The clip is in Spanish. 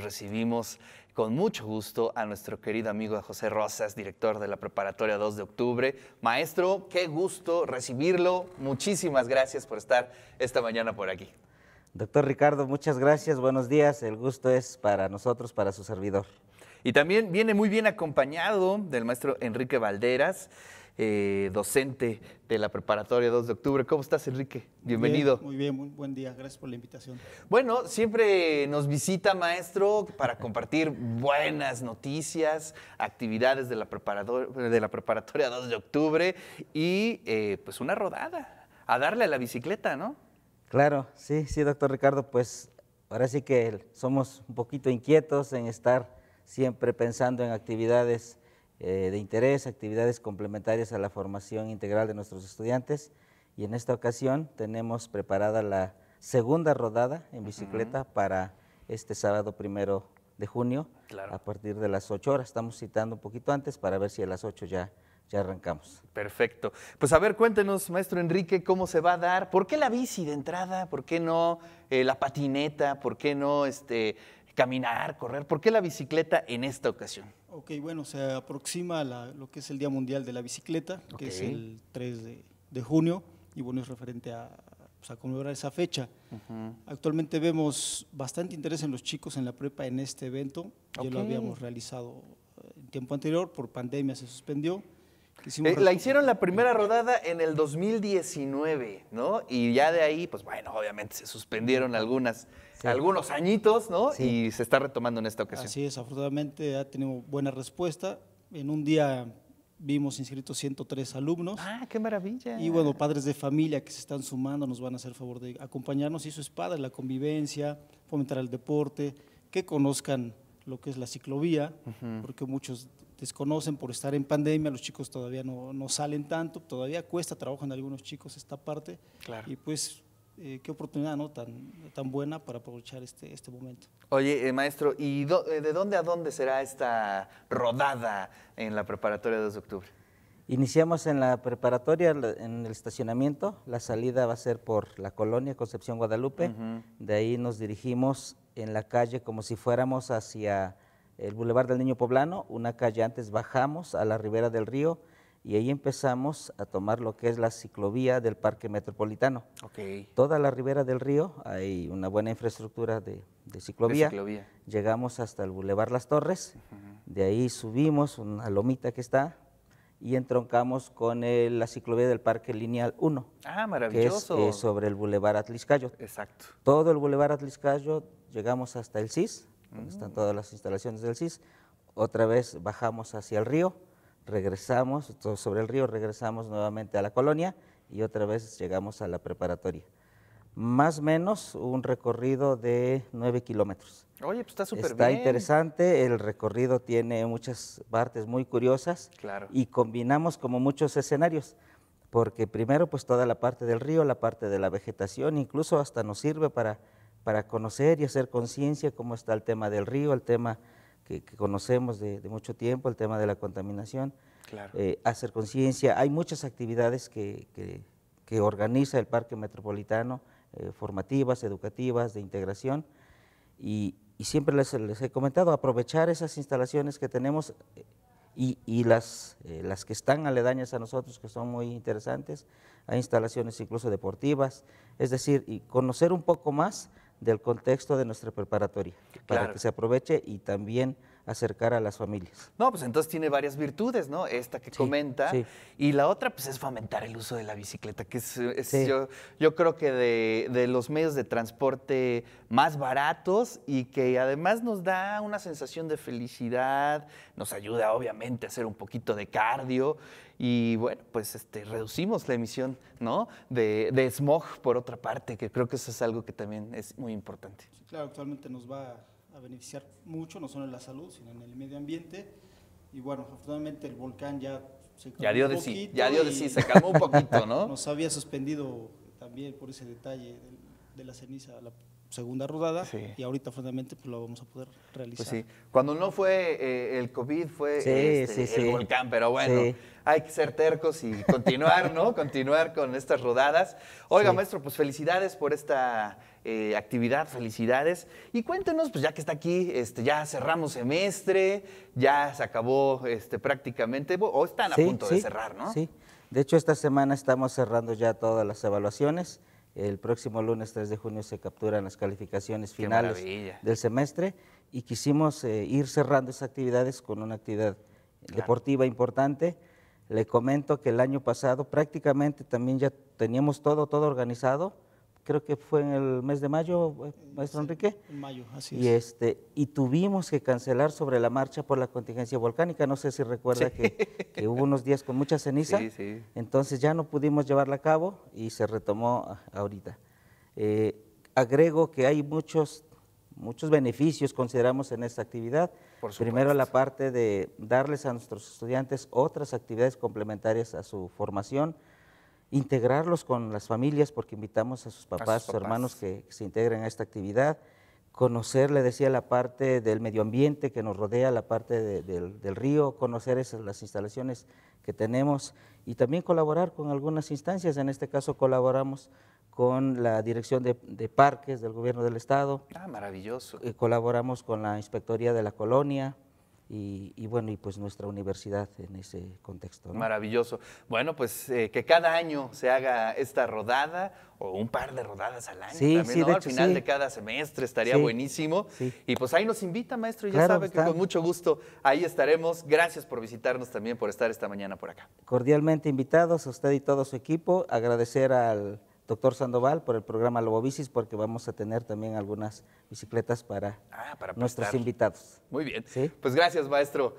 Recibimos con mucho gusto a nuestro querido amigo José Rosas, director de la Preparatoria 2 de Octubre. Maestro, qué gusto recibirlo. Muchísimas gracias por estar esta mañana por aquí. Doctor Ricardo, muchas gracias. Buenos días. El gusto es para nosotros, para su servidor. Y también viene muy bien acompañado del maestro Enrique Valderas. Eh, docente de la preparatoria 2 de octubre. ¿Cómo estás, Enrique? Bienvenido. Muy bien, muy buen día. Gracias por la invitación. Bueno, siempre nos visita, maestro, para compartir buenas noticias, actividades de la, preparatoria, de la preparatoria 2 de octubre y eh, pues una rodada, a darle a la bicicleta, ¿no? Claro, sí, sí, doctor Ricardo, pues ahora sí que somos un poquito inquietos en estar siempre pensando en actividades eh, de interés, actividades complementarias a la formación integral de nuestros estudiantes. Y en esta ocasión tenemos preparada la segunda rodada en bicicleta para este sábado primero de junio a partir de las 8 horas. Estamos citando un poquito antes para ver si a las 8 ya, ya arrancamos. Perfecto. Pues a ver, cuéntenos, maestro Enrique, cómo se va a dar. ¿Por qué la bici de entrada? ¿Por qué no eh, la patineta? ¿Por qué no este, caminar, correr. ¿Por qué la bicicleta en esta ocasión? Ok, bueno, se aproxima la, lo que es el Día Mundial de la Bicicleta, que es el 3 de, junio, y bueno, es referente a, pues, conmemorar esa fecha. Actualmente vemos bastante interés en los chicos en la prepa en este evento. Ya lo habíamos realizado eh, en tiempo anterior, por pandemia se suspendió. Eh, la hicieron la primera rodada en el 2019, ¿no? Y ya de ahí, pues bueno, obviamente se suspendieron algunas, algunos añitos, ¿no? Y se está retomando en esta ocasión. Así es, afortunadamente ha tenido buena respuesta. En un día vimos inscritos 103 alumnos. Ah, qué maravilla. Y bueno, padres de familia que se están sumando nos van a hacer favor de acompañarnos. Y eso es padre, la convivencia, fomentar el deporte, que conozcan lo que es la ciclovía, porque muchos desconocen por estar en pandemia, los chicos todavía no, salen tanto, todavía cuesta trabajo algunos chicos esta parte. Y pues eh, qué oportunidad ¿no? tan, tan buena para aprovechar este, este momento. Oye, eh, maestro, ¿y eh, de dónde a dónde será esta rodada en la preparatoria 2 de octubre? Iniciamos en la preparatoria, en el estacionamiento. La salida va a ser por la colonia Concepción Guadalupe. De ahí nos dirigimos en la calle como si fuéramos hacia el Boulevard del Niño Poblano, una calle antes bajamos a la ribera del río y ahí empezamos a tomar lo que es la ciclovía del Parque Metropolitano. Toda la ribera del río hay una buena infraestructura de, ciclovía. Llegamos hasta el Boulevard Las Torres, de ahí subimos una lomita que está y entroncamos con la ciclovía del Parque Lineal 1. Ah, maravilloso. Que es eh, sobre el Boulevard Atliscayo. Exacto. Todo el Boulevard Atliscayo, llegamos hasta el CIS, donde están mm. todas las instalaciones del CIS. Otra vez bajamos hacia el río, regresamos, sobre el río regresamos nuevamente a la colonia y otra vez llegamos a la preparatoria. Más o menos un recorrido de nueve kilómetros. Oye, pues está súper bien. Está interesante, el recorrido tiene muchas partes muy curiosas. Y combinamos como muchos escenarios porque primero pues toda la parte del río, la parte de la vegetación, incluso hasta nos sirve para para conocer y hacer conciencia cómo está el tema del río, el tema que, conocemos de, mucho tiempo, el tema de la contaminación. Claro. Eh, hacer conciencia. Hay muchas actividades que, que, organiza el Parque Metropolitano, eh, formativas, educativas, de integración. Y, siempre les, he comentado, aprovechar esas instalaciones que tenemos eh, y, las, las que están aledañas a nosotros, que son muy interesantes. Hay instalaciones incluso deportivas. Es decir, y conocer un poco más del contexto de nuestra preparatoria, para que se aproveche y también acercar a las familias. No, pues entonces tiene varias virtudes, ¿no? Esta que comenta. Y la otra, pues es fomentar el uso de la bicicleta, que es, yo, yo creo que de, los medios de transporte más baratos y que además nos da una sensación de felicidad, nos ayuda obviamente a hacer un poquito de cardio y bueno, pues este, reducimos la emisión, ¿no? De, smog por otra parte, que creo que eso es algo que también es muy importante. claro, actualmente nos va a beneficiar mucho, no solo en la salud, sino en el medio ambiente. Y bueno, afortunadamente el volcán ya se calmó. Ya dio de ya dio de sí, se calmó un poquito, ¿no? Nos había suspendido también por ese detalle de, la ceniza, la segunda rodada y ahorita finalmente pues, lo vamos a poder pues realizar. Pues sí. Cuando no fue eh, el COVID fue este, el volcán, pero bueno, hay que ser tercos y continuar, ¿no? Continuar con estas rodadas. Oiga, maestro, pues felicidades por esta eh, actividad, felicidades. Y cuéntenos, pues ya que está aquí, este, ya cerramos semestre, ya se acabó este, prácticamente, o están a punto de cerrar, ¿no? Sí, de hecho esta semana estamos cerrando ya todas las evaluaciones. El próximo lunes 3 de junio se capturan las calificaciones finales del semestre y quisimos eh, ir cerrando esas actividades con una actividad deportiva importante. Le comento que el año pasado prácticamente también ya teníamos todo, todo organizado creo que fue en el mes de mayo, eh, maestro Enrique. En mayo, así es. Y, este, y tuvimos que cancelar sobre la marcha por la contingencia volcánica. No sé si recuerda que, hubo unos días con mucha ceniza. Sí, entonces ya no pudimos llevarla a cabo y se retomó ah, ahorita. Eh, agrego que hay muchos, muchos beneficios consideramos en esta actividad. Primero la parte de darles a nuestros estudiantes otras actividades complementarias a su formación integrarlos con las familias, porque invitamos a sus papás, a sus hermanos que se integren a esta actividad, conocer, le decía, la parte del medio ambiente que nos rodea, la parte del, río, conocer esas, las instalaciones que tenemos y también colaborar con algunas instancias, en este caso colaboramos con la Dirección de, Parques del Gobierno del Estado. Ah, maravilloso. Eh, colaboramos con la Inspectoría de la Colonia, y, bueno, y pues nuestra universidad en ese contexto. Maravilloso. Bueno, pues eh, que cada año se haga esta rodada o un par de rodadas al año también, al final de cada semestre estaría buenísimo. Y pues ahí nos invita, maestro, y ya sabe que con mucho gusto ahí estaremos. Gracias por visitarnos también, por estar esta mañana por acá. Cordialmente invitados, a usted y todo su equipo. Agradecer al doctor Sandoval por el programa Lobo Bicis, porque vamos a tener también algunas bicicletas para, ah, nuestros invitados. Muy bien. Pues gracias, maestro.